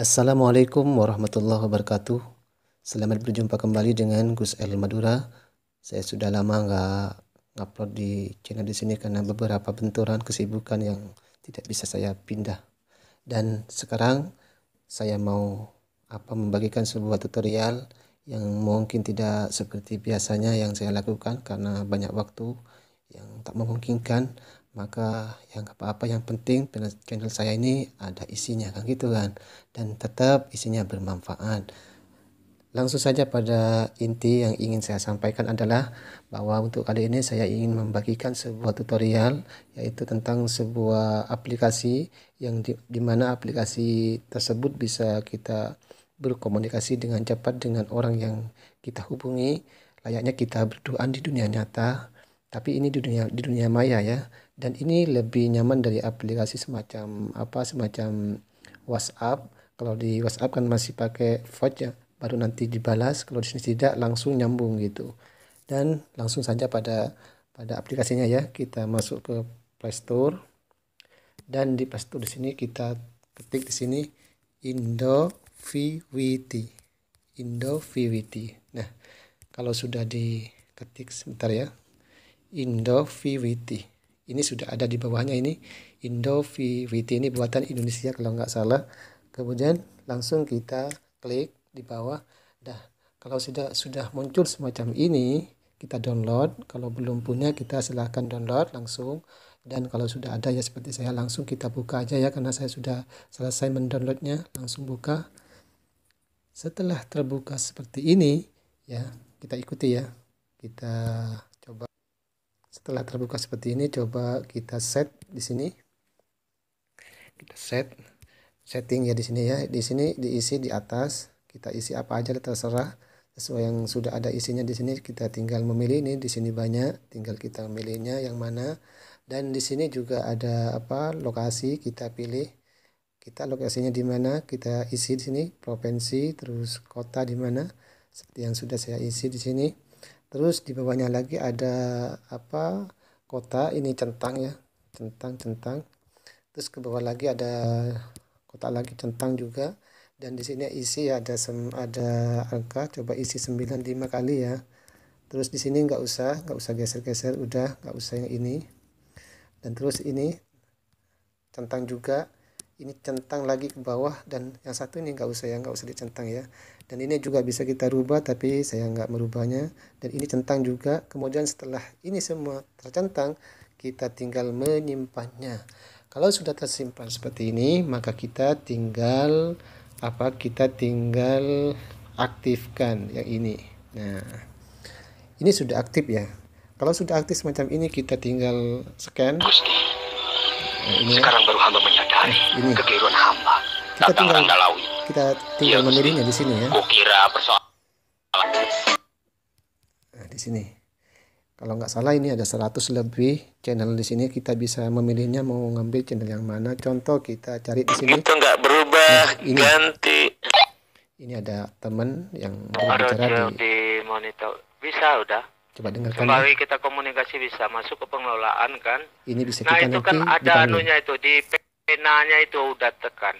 Assalamualaikum warahmatullahi wabarakatuh. Selamat berjumpa kembali dengan Gus El Madura. Saya sudah lama nggak upload di channel di sini karena beberapa benturan kesibukan yang tidak bisa saya pindah. Dan sekarang saya mau apa membagikan sebuah tutorial yang mungkin tidak seperti biasanya yang saya lakukan karena banyak waktu yang tak memungkinkan maka ya apa-apa yang penting channel saya ini ada isinya kan gitu kan dan tetap isinya bermanfaat langsung saja pada inti yang ingin saya sampaikan adalah bahwa untuk kali ini saya ingin membagikan sebuah tutorial yaitu tentang sebuah aplikasi yang di, di mana aplikasi tersebut bisa kita berkomunikasi dengan cepat dengan orang yang kita hubungi layaknya kita berdoa di dunia nyata tapi ini di dunia di dunia maya ya dan ini lebih nyaman dari aplikasi semacam apa semacam WhatsApp kalau di WhatsApp kan masih pakai voice ya baru nanti dibalas kalau di sini tidak langsung nyambung gitu dan langsung saja pada pada aplikasinya ya kita masuk ke Play Store dan di Play Store di sini kita ketik di sini Indo VWT Indo VWT nah kalau sudah diketik sebentar ya Indoviviti. Ini sudah ada di bawahnya ini. Indoviviti ini buatan Indonesia kalau nggak salah. Kemudian langsung kita klik di bawah. Dah, kalau sudah sudah muncul semacam ini, kita download. Kalau belum punya kita silahkan download langsung. Dan kalau sudah ada ya seperti saya langsung kita buka aja ya karena saya sudah selesai mendownloadnya. Langsung buka. Setelah terbuka seperti ini ya kita ikuti ya. Kita setelah terbuka seperti ini coba kita set di sini kita set setting ya di sini ya di sini diisi di atas kita isi apa aja terserah sesuai yang sudah ada isinya di sini kita tinggal memilih ini di sini banyak tinggal kita memilihnya yang mana dan di sini juga ada apa lokasi kita pilih kita lokasinya di mana kita isi di sini provinsi terus kota di mana seperti yang sudah saya isi di sini terus di bawahnya lagi ada apa kota ini centang ya centang centang terus ke bawah lagi ada kota lagi centang juga dan di sini isi ada sem ada angka coba isi 95 kali ya terus di sini nggak usah nggak usah geser-geser udah nggak usah yang ini dan terus ini centang juga ini centang lagi ke bawah dan yang satu ini nggak usah ya nggak usah dicentang ya dan ini juga bisa kita rubah tapi saya nggak merubahnya dan ini centang juga kemudian setelah ini semua tercentang kita tinggal menyimpannya kalau sudah tersimpan seperti ini maka kita tinggal apa kita tinggal aktifkan yang ini nah ini sudah aktif ya kalau sudah aktif semacam ini kita tinggal scan ini sekarang baru hamba menyadari eh, ini. kekeliruan hamba kita Datang tinggal Lawi. kita tinggal iya, ya, memilihnya di sini ya kira persoalan nah, di sini kalau nggak salah ini ada 100 lebih channel di sini kita bisa memilihnya mau ngambil channel yang mana contoh kita cari di sini itu nggak berubah nah, ini. ganti ini ada teman yang berbicara di, di monitor bisa udah Coba dengarkan. Melalui ya. kita komunikasi bisa masuk ke pengelolaan kan. Ini bisa nah, kita Nah itu kan ada dipanggil. anunya itu di penanya itu udah tekan,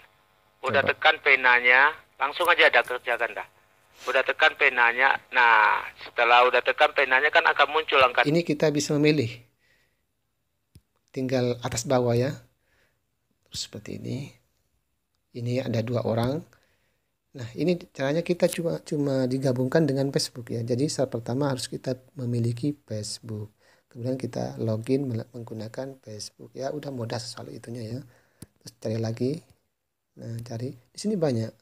udah Coba. tekan penanya, langsung aja ada kerjakan dah. Udah tekan penanya. Nah setelah udah tekan penanya kan akan muncul angka. Ini kita bisa memilih. Tinggal atas bawah ya. seperti ini. Ini ada dua orang Nah, ini caranya kita cuma cuma digabungkan dengan Facebook ya. Jadi saat pertama harus kita memiliki Facebook. Kemudian kita login menggunakan Facebook ya. Udah mudah soal itunya ya. Terus cari lagi. Nah, cari di sini banyak.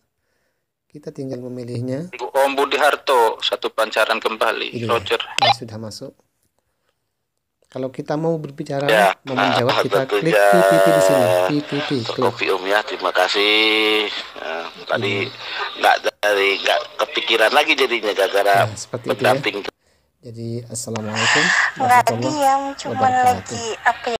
Kita tinggal memilihnya. Om Budi Harto, satu pancaran kembali. Ini, iya. Roger. Ya, sudah masuk. Kalau kita mau berbicara, ya, mau menjawab, ah, kita klik PPT di sini. PPT. Kopi Om ya, terima kasih. Nah, tadi iya. nggak hmm. dari nggak kepikiran lagi jadinya gara-gara nah, seperti itu ya. Jadi assalamualaikum. Nggak diam, cuma lagi apa ya?